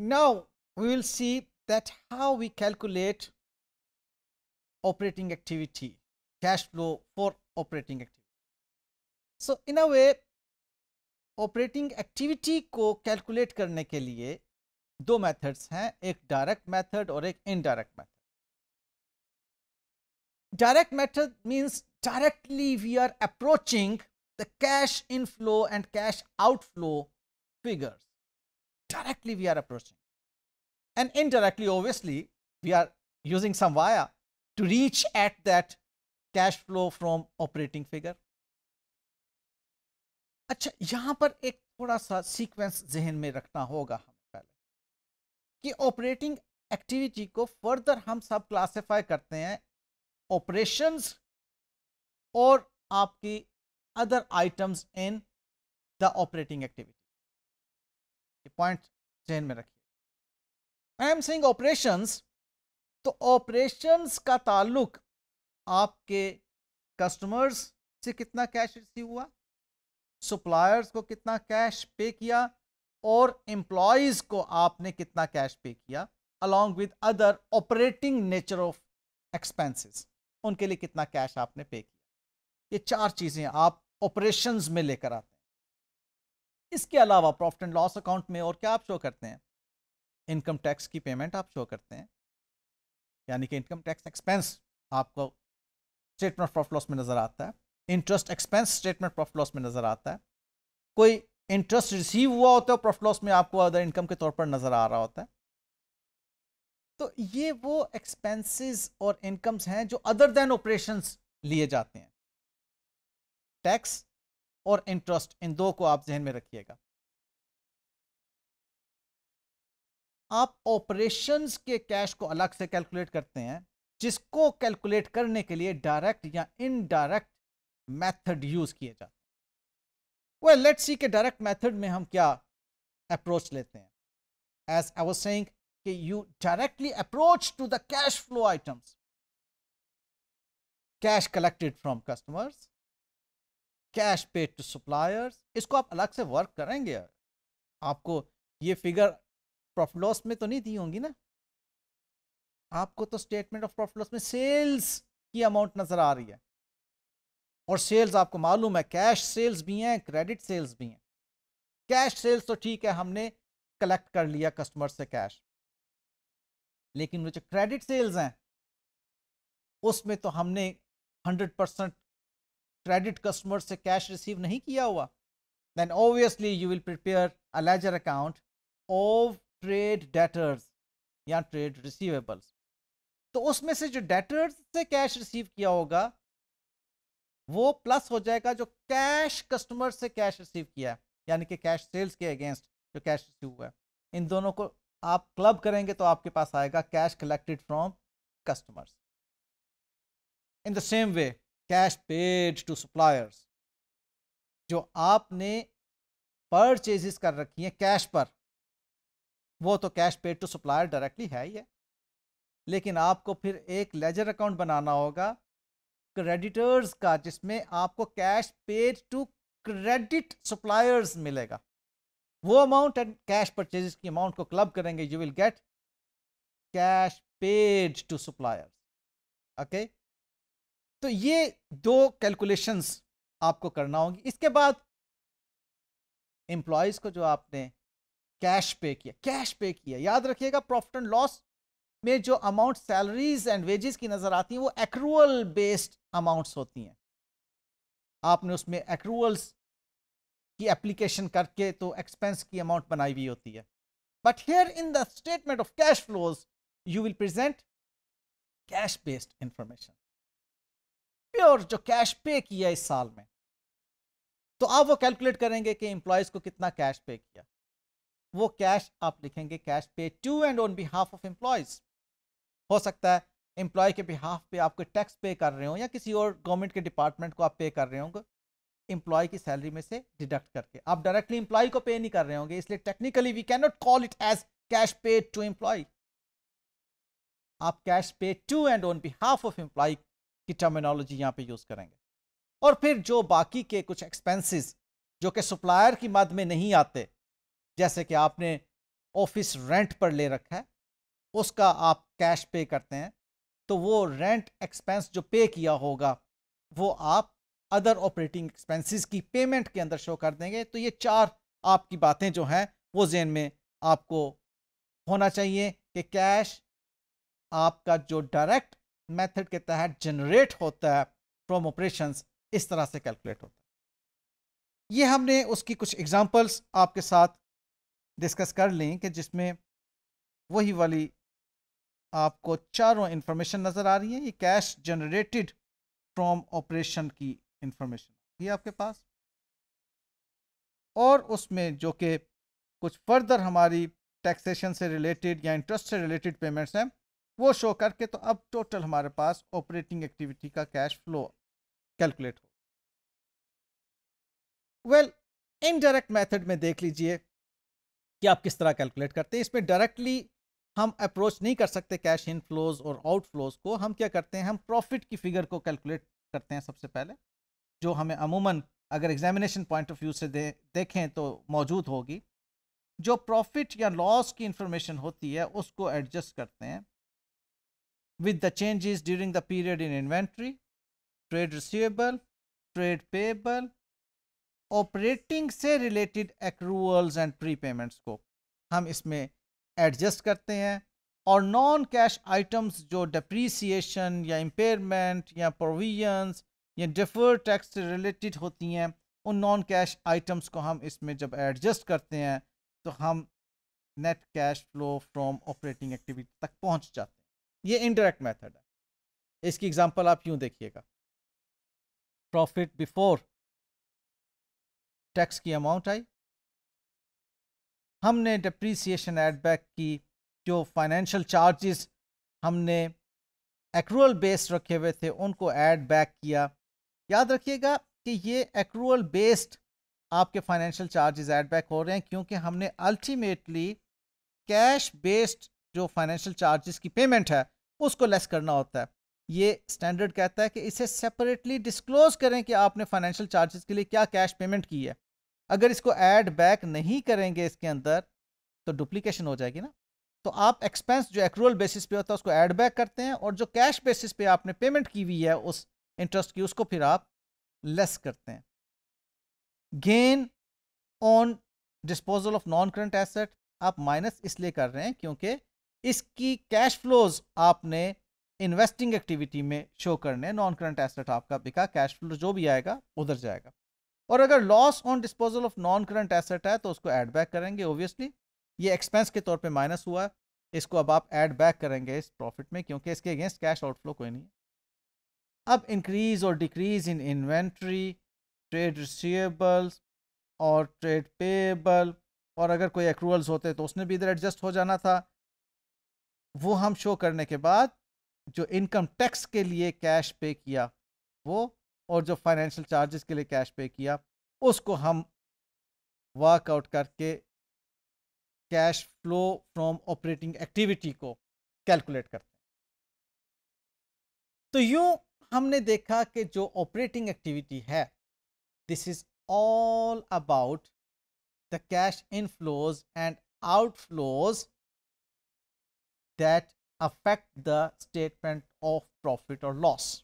Now we will see that how we calculate operating activity, cash flow for operating activity. So, in a way operating activity ko calculate karne ke liye do methods hain, ek direct method or ek indirect method. Direct method means directly we are approaching the cash inflow and cash outflow figures. directly we are approaching. And indirectly, obviously, we are using some wire to reach at that cash flow from operating figure. अच्छा यहाँ पर एक थोड़ा सा sequence जहन में रखना होगा हमें पहले कि ऑपरेटिंग एक्टिविटी को फर्दर हम सब क्लासिफाई करते हैं ऑपरेशंस और आपकी other items in the operating activity ये पॉइंट जेन में रखिए आई एम सेइंग ऑपरेशंस तो ऑपरेशंस का ताल्लुक आपके कस्टमर्स से कितना कैश रिसीव हुआ सप्लायर्स को कितना कैश पे किया और एम्प्लॉयज़ को आपने कितना कैश पे किया along with other operating nature of expenses उनके लिए कितना कैश आपने पे किया ये चार चीज़ें आप ऑपरेशंस में लेकर आते हैं इसके अलावा प्रॉफिट एंड लॉस अकाउंट में और क्या आप शो करते हैं इनकम टैक्स की पेमेंट आप शो करते हैं यानी कि इनकम टैक्स एक्सपेंस आपको स्टेटमेंट प्रॉफिट लॉस में नज़र आता है interest expense statement profit loss में नज़र आता है कोई इंटरेस्ट रिसीव हुआ होता है प्रॉफिट लॉस में आपको अदर इनकम के तौर पर नज़र आ रहा होता है तो ये वो एक्सपेंसेस और इनकम्स हैं जो अदर देन ऑपरेशंस लिए जाते हैं टैक्स और इंटरेस्ट इन दो को आप जहन में रखिएगा आप ऑपरेशंस के कैश को अलग से कैलकुलेट करते हैं जिसको कैलकुलेट करने के लिए डायरेक्ट या इनडायरेक्ट मेथड यूज किए जाते हैं वह लेट सी के डायरेक्ट मेथड में हम क्या अप्रोच लेते हैं as I was you directly approach to the cash flow items cash collected from customers cash paid to suppliers इसको आप अलग से वर्क करेंगे यार आपको ये फिगर प्रॉफिट लॉस में तो नहीं दी होंगी ना आपको तो स्टेटमेंट ऑफ प्रॉफिट लॉस में सेल्स की अमाउंट नज़र आ रही है और सेल्स आपको मालूम है कैश सेल्स भी हैं क्रेडिट सेल्स भी हैं कैश सेल्स तो ठीक है हमने कलेक्ट कर लिया कस्टमर से कैश लेकिन वो जो क्रेडिट सेल्स हैं उसमें तो हमने हंड्रेड परसेंट क्रेडिट कस्टमर से कैश रिसीव नहीं किया हुआ then obviously you will prepare a ledger account of trade debtors या ट्रेड रिसीवेबल्स तो उसमें से जो डेटर्स से कैश रिसीव किया होगा वो प्लस हो जाएगा जो कैश कस्टमर से कैश रिसीव किया है यानी कि कैश सेल्स के अगेंस्ट जो कैश रिसीव हुआ है इन दोनों को आप क्लब करेंगे तो आपके पास आएगा cash collected from customers in the same way cash paid to suppliers जो आपने परचेजेस कर रखी हैं कैश पर वो तो cash paid to supplier directly है ही है लेकिन आपको फिर एक लेजर अकाउंट बनाना होगा क्रेडिटर्स का जिसमें आपको cash paid to credit suppliers मिलेगा वो अमाउंट एंड कैश परचेजेस की अमाउंट को क्लब करेंगे you will get cash paid to suppliers okay तो ये दो कैलकुलेशंस आपको करना होगी इसके बाद एम्प्लॉयज़ को जो आपने कैश पे किया कैश पे किया याद रखिएगा प्रॉफिट एंड लॉस में जो अमाउंट सैलरीज एंड वेजेस की नज़र आती है वो एक्रूअल बेस्ड अमाउंट्स होती हैं आपने उसमें एक्रूअल्स की एप्लीकेशन करके तो एक्सपेंस की अमाउंट बनाई हुई होती है but here in the statement of cash flows you will present cash based information pure जो कैश पे किया इस साल में तो आप वो कैलकुलेट करेंगे कि एम्प्लॉयज़ को कितना कैश पे किया वो कैश आप लिखेंगे cash pay to and on behalf of employees हो सकता है एम्प्लॉय के बिहाफ पे आपको टैक्स पे कर रहे हो या किसी और गवर्नमेंट के डिपार्टमेंट को आप पे कर रहे होंगे एम्प्लॉय की सैलरी में से डिडक्ट करके आप डायरेक्टली एम्प्लॉय को पे नहीं कर रहे होंगे इसलिए technically we can not call it as cash pay to employ आप cash pay to and on behalf of employ की टर्मिनोलॉजी यहाँ पे यूज़ करेंगे और फिर जो बाकी के कुछ एक्सपेंसेस जो कि सप्लायर की मद में नहीं आते जैसे कि आपने ऑफिस रेंट पर ले रखा है उसका आप कैश पे करते हैं तो वो रेंट एक्सपेंस जो पे किया होगा वो आप अदर ऑपरेटिंग एक्सपेंसेस की पेमेंट के अंदर शो कर देंगे तो ये चार आपकी बातें जो हैं वो जेन में आपको होना चाहिए कि कैश आपका जो डायरेक्ट मेथड के तहत जनरेट होता है फ्रॉम ऑपरेशंस इस तरह से कैलकुलेट होता है ये हमने उसकी कुछ एग्जांपल्स आपके साथ डिस्कस कर ली कि जिसमें वही वाली आपको चारों इन्फॉर्मेशन नज़र आ रही है ये कैश जनरेटेड फ्रॉम ऑपरेशन की इंफॉर्मेशन ये आपके पास और उसमें जो कि कुछ फर्दर हमारी टैक्सेशन से रिलेटेड या इंटरेस्ट से रिलेटेड पेमेंट्स हैं वो शो करके तो अब टोटल हमारे पास ऑपरेटिंग एक्टिविटी का कैश फ्लो कैलकुलेट हो वेल इनडायरेक्ट मेथड में देख लीजिए कि आप किस तरह कैलकुलेट करते हैं इसमें डायरेक्टली हम अप्रोच नहीं कर सकते कैश इन फ्लोज और आउट फ्लोज को हम क्या करते हैं हम प्रॉफिट की फिगर को कैलकुलेट करते हैं सबसे पहले जो हमें अमूमन अगर एग्जामिनेशन पॉइंट ऑफ व्यू से दे, देखें तो मौजूद होगी जो प्रॉफिट या लॉस की इंफॉर्मेशन होती है उसको एडजस्ट करते हैं with the changes during the period in inventory, trade receivable, trade payable, operating से रिलेटेड accruals एंड prepayments को हम इसमें एडजस्ट करते हैं और नॉन कैश आइटम्स जो depreciation या इम्पेयरमेंट या provisions या deferred टैक्स से रिलेटेड होती हैं उन नॉन कैश आइटम्स को हम इसमें जब एडजस्ट करते हैं तो हम net cash flow from operating activity तक पहुंच जाते हैं ये इनडायरेक्ट मेथड है इसकी एग्जांपल आप यूं देखिएगा प्रॉफिट बिफोर टैक्स की अमाउंट आई हमने डिप्रीसिएशन एडबैक की जो फाइनेंशियल चार्जेस हमने एक्रूअल बेस्ड रखे हुए थे उनको एड बैक किया याद रखिएगा कि ये एक्रूअल बेस्ड आपके फाइनेंशियल चार्जेस एड बैक हो रहे हैं क्योंकि हमने अल्टीमेटली कैश बेस्ड जो फाइनेंशियल चार्जेस की पेमेंट है उसको लेस करना होता है ये स्टैंडर्ड कहता है कि इसे सेपरेटली डिस्क्लोज करें कि आपने फाइनेंशियल चार्जेस के लिए क्या कैश पेमेंट की है अगर इसको ऐड बैक नहीं करेंगे इसके अंदर तो डुप्लीकेशन हो जाएगी ना तो आप एक्सपेंस जो एक्रूअल बेसिस पे होता है उसको ऐड बैक करते हैं और जो कैश बेसिस पे आपने पेमेंट की हुई है उस इंटरेस्ट की उसको फिर आप लेस करते हैं gain on disposal of non current asset आप माइनस इसलिए कर रहे हैं क्योंकि इसकी कैश फ्लोज आपने इन्वेस्टिंग एक्टिविटी में शो करने नॉन करंट एसेट आपका बिका कैश फ्लो जो भी आएगा उधर जाएगा और अगर loss on disposal of non current asset है तो उसको एड बैक करेंगे ऑब्वियसली ये एक्सपेंस के तौर पे माइनस हुआ है इसको अब आप एड बैक करेंगे इस प्रॉफिट में क्योंकि इसके अगेंस्ट कैश आउटफ्लो कोई नहीं है अब इंक्रीज और decrease in inventory trade receivables और ट्रेड पेबल और अगर कोई एक्रूवल्स होते तो उसने भी इधर एडजस्ट हो जाना था वो हम शो करने के बाद जो इनकम टैक्स के लिए कैश पे किया वो और जो फाइनेंशियल चार्जेस के लिए कैश पे किया उसको हम वर्कआउट करके cash flow from operating activity को कैलकुलेट करते हैं तो यूं हमने देखा कि जो ऑपरेटिंग एक्टिविटी है this is all about the cash inflows and outflows that affect the statement of profit or loss.